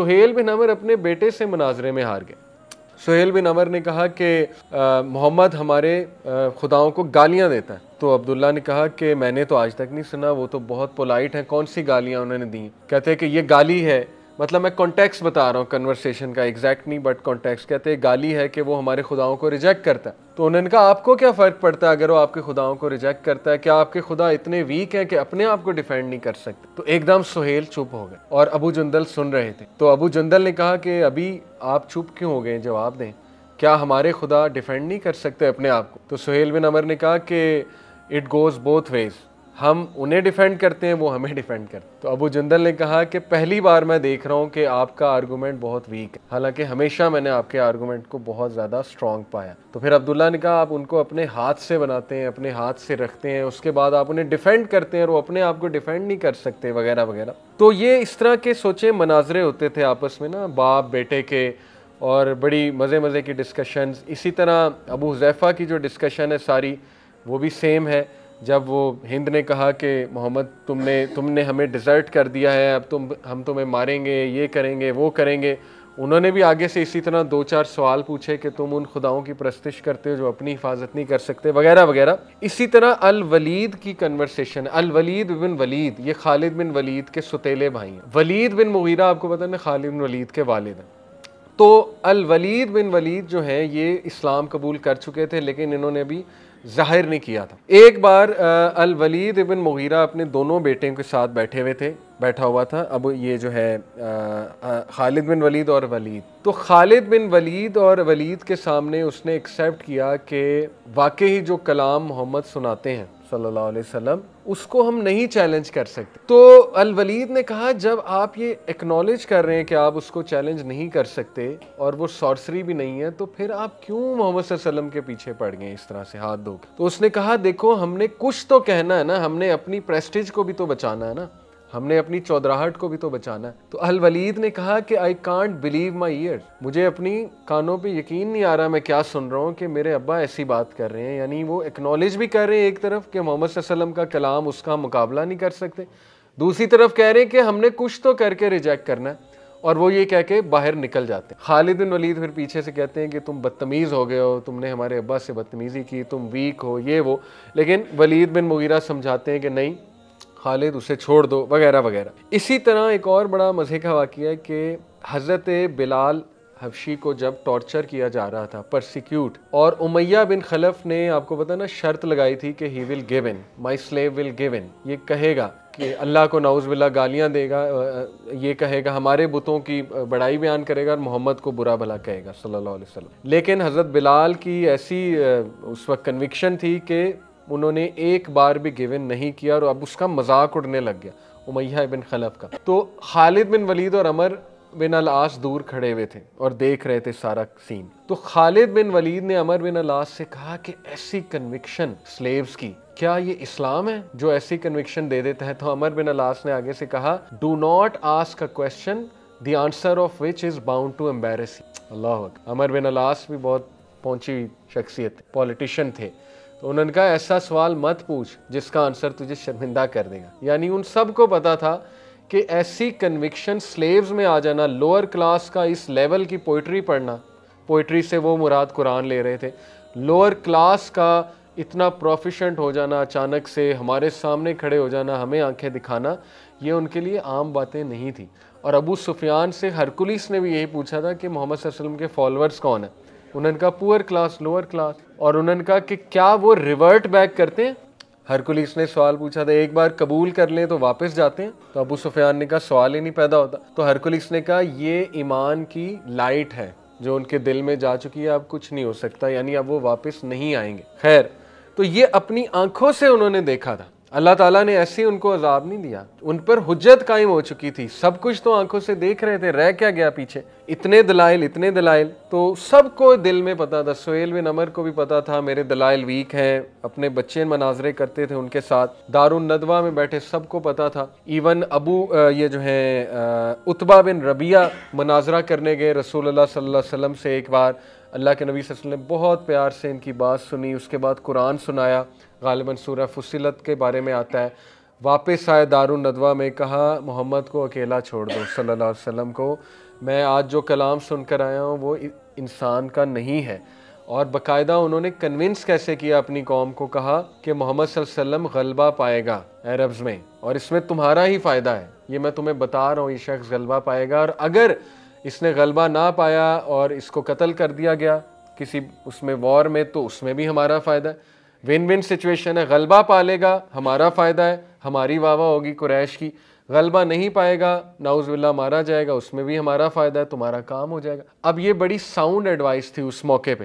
सुहेल बिन अमर अपने बेटे से मुनाजरे में हार गए सुहेल बिन अमर ने कहा कि मोहम्मद हमारे खुदाओं को गालियाँ देता है तो अब्दुल्ला ने कहा कि मैंने तो आज तक नहीं सुना वो तो बहुत पोलाइट हैं कौन सी गालियाँ उन्होंने दी कहते हैं कि ये गाली है मतलब मैं कॉन्टेक्स्ट बता रहा हूँ कन्वर्सेशन का एग्जैक्ट नहीं बट कॉन्टेक्स्ट कहते हैं गाली है कि वो हमारे खुदाओं को रिजेक्ट करता है तो उन्होंने कहा आपको क्या फ़र्क पड़ता है अगर वो आपके खुदाओं को रिजेक्ट करता है क्या आपके खुदा इतने वीक हैं कि अपने आप को डिफेंड नहीं कर सकते तो एकदम सुहेल चुप हो गए और अबू जंदल सुन रहे थे तो अबू जंदल ने कहा कि अभी आप चुप क्यों हो गए जवाब दें क्या हमारे खुदा डिफेंड नहीं कर सकते अपने आप को तो सुहेल बिन अमर ने कहा कि इट गोज़ बोथ वेज़ हम उन्हें डिफेंड करते हैं वो हमें डिफेंड करते हैं तो अबू जिंदल ने कहा कि पहली बार मैं देख रहा हूँ कि आपका आर्गूमेंट बहुत वीक है हालांकि हमेशा मैंने आपके आर्गूमेंट को बहुत ज़्यादा स्ट्रॉन्ग पाया तो फिर अब्दुल्ला ने कहा आप उनको अपने हाथ से बनाते हैं अपने हाथ से रखते हैं उसके बाद आप उन्हें डिफेंड करते हैं और वो अपने आप को डिफेंड नहीं कर सकते वगैरह वगैरह तो ये इस तरह के सोचे मनाजरे होते थे आपस में ना बाप बेटे के और बड़ी मज़े मज़े की डिस्कशन इसी तरह अबू हुजैफ़ा की जो डिस्कशन है सारी वो भी सेम है जब वो हिंद ने कहा कि मोहम्मद तुमने तुमने हमें डिज़र्ट कर दिया है अब तुम हम तुम्हें मारेंगे ये करेंगे वो करेंगे उन्होंने भी आगे से इसी तरह दो चार सवाल पूछे कि तुम उन खुदाओं की प्रस्तिश करते हो जो अपनी हिफाजत नहीं कर सकते वगैरह वगैरह इसी तरह अल वलीद की conversation Al Walid bin Walid ये खालिद बिन वलीद के सुतेले भाई हैं वलीद बिन मुगीरा आपको पता है खालिद बिन वलीद के वालिद हैं तो अल वलीद बिन वलीद जो हैं ये इस्लाम कबूल कर चुके थे लेकिन इन्होंने भी जाहिर नहीं किया था एक बार अल वलीद बिन मुगीरा अपने दोनों बेटे के साथ बैठे हुए थे बैठा हुआ था अब ये जो है खालिद बिन वलीद और वलीद तो खालिद बिन वलीद और वलीद के सामने उसने एक्सेप्ट किया कि वाकई जो कलाम मोहम्मद सुनाते हैं सल्लल्लाहु अलैहि वसल्लम उसको हम नहीं चैलेंज कर सकते तो अल वलीद ने कहा जब आप ये एक्नॉलेज कर रहे हैं कि आप उसको चैलेंज नहीं कर सकते और वो सॉर्सरी भी नहीं है तो फिर आप क्यों मोहम्मद सल्लम के पीछे पड़ गए इस तरह से हाथ धोकर तो उसने कहा देखो हमने कुछ तो कहना है ना हमने अपनी प्रेस्टिज को भी तो बचाना है ना हमने अपनी चौधराहट को भी तो बचाना है तो अल वलीद ने कहा कि I can't believe my ear मुझे अपनी कानों पे यकीन नहीं आ रहा मैं क्या सुन रहा हूँ कि मेरे अब्बा ऐसी बात कर रहे हैं यानी वो एक्नॉलेज भी कर रहे हैं एक तरफ कि मोहम्मद वसलम का कलाम उसका मुकाबला नहीं कर सकते दूसरी तरफ कह रहे हैं कि हमने कुछ तो करके रिजेक्ट करना है और वो ये कह के बाहर निकल जाते हैं खालिद बिन वलीद फिर पीछे से कहते हैं कि तुम बदतमीज़ हो गए हो तुमने हमारे अब्बा से बदतमीज़ी की तुम वीक हो ये वो लेकिन वलीद बिन मुगीरा समझाते हैं कि नहीं खालिद उसे छोड़ दो वगैरह वगैरह इसी तरह एक और बड़ा मज़े का वाक्य है कि हज़रत बिलाल हफशी को जब टॉर्चर किया जा रहा था परसिक्यूट और उमैया बिन खलफ ने आपको पता ना शर्त लगाई थी कि he will give in my slave will give in ये कहेगा कि अल्लाह को नाउज बिल्ला गालियाँ देगा ये कहेगा हमारे बुतों की बड़ाई बयान करेगा और मोहम्मद को बुरा भला कहेगा सल्लल्लाहु अलैहि वसल्लम लेकिन हज़रत बिलाल की ऐसी उस वक्त कन्विक्शन थी कि उन्होंने एक बार भी गिवन नहीं किया और अब उसका मजाक उड़ने लग गया उमैया बिन खलफ का तो खालिद बिन वलीद और अमर बिन अलास दूर खड़े हुए थे और देख रहे थे सारा सीन तो खालिद बिन वलीद ने अमर बिन अलास से कहा कि ऐसी कन्विक्शन स्लेव्स की क्या ये इस्लाम है जो ऐसी कन्विक्शन दे देता है तो अमर बिन अलास ने आगे से कहा do not ask a question the answer of which is bound to embarrass अल्लाह अमर बिन अलास भी बहुत पहुंची शख्सियत पॉलिटिशियन थे तो उन्होंने कहा ऐसा सवाल मत पूछ जिसका आंसर तुझे शर्मिंदा कर देगा यानी उन सबको पता था कि ऐसी कन्विक्शन स्लेव्स में आ जाना लोअर क्लास का इस लेवल की पोइट्री पढ़ना पोइट्री से वो मुराद कुरान ले रहे थे लोअर क्लास का इतना प्रोफिशेंट हो जाना अचानक से हमारे सामने खड़े हो जाना हमें आंखें दिखाना ये उनके लिए आम बातें नहीं थी और अबू सुफियान से हरकुलिस ने भी यही पूछा था कि मोहम्मद के फॉलोअर्स कौन हैं उन्होंने कहा पुअर क्लास लोअर क्लास और उन्होंने कहा कि क्या वो रिवर्ट बैक करते हैं हरकुलिस ने सवाल पूछा था तो एक बार कबूल कर लें तो वापस जाते हैं तो अबू सुफियान ने कहा सवाल ही नहीं पैदा होता तो हरकुलिस ने कहा ये ईमान की लाइट है जो उनके दिल में जा चुकी है अब कुछ नहीं हो सकता यानी अब वो वापस नहीं आएंगे खैर तो ये अपनी आंखों से उन्होंने देखा था अल्लाह ताला ने ऐसे उनको अजाब नहीं दिया उन पर हजत कायम हो चुकी थी सब कुछ तो आंखों से देख रहे थे रह क्या गया पीछे इतने दलाइल इतने दलाइल तो सबको दिल में पता था सोहेल बिन अमर को भी पता था मेरे दलाइल वीक हैं अपने बच्चे मनाजरे करते थे उनके साथ दारुन नदवा में बैठे सबको पता था इवन अबू ये जो है उतबा बिन रबिया मनाजरा करने गए रसूल सल्ला वसम से एक बार अल्लाह के नबी वसल्लम ने बहुत प्यार से इनकी बात सुनी उसके बाद कुरान सुनाया गालिबा सूर्य फुसिलत के बारे में आता है वापस आए दारदवा में कहा मोहम्मद को अकेला छोड़ दो सल्लल्लाहु अलैहि वसल्लम को मैं आज जो कलाम सुनकर आया हूँ वो इंसान का नहीं है और बाकायदा उन्होंने कन्विंस कैसे किया अपनी कौम को कहा कि मोहम्मद वसल्लम गलबा पाएगा अरब्स में और इसमें तुम्हारा ही फ़ायदा है ये मैं तुम्हें बता रहा हूँ ये शख्स गलबा पाएगा और अगर इसने गलबा ना पाया और इसको कत्ल कर दिया गया किसी उसमें वॉर में तो उसमें भी हमारा फ़ायदा है विन विन सिचुएशन है गलबा पालेगा हमारा फ़ायदा है हमारी वाह होगी कुरैश की गलबा नहीं पाएगा नाउज़बिल्ला मारा जाएगा उसमें भी हमारा फ़ायदा है तुम्हारा काम हो जाएगा अब ये बड़ी साउंड एडवाइस थी उस मौके पर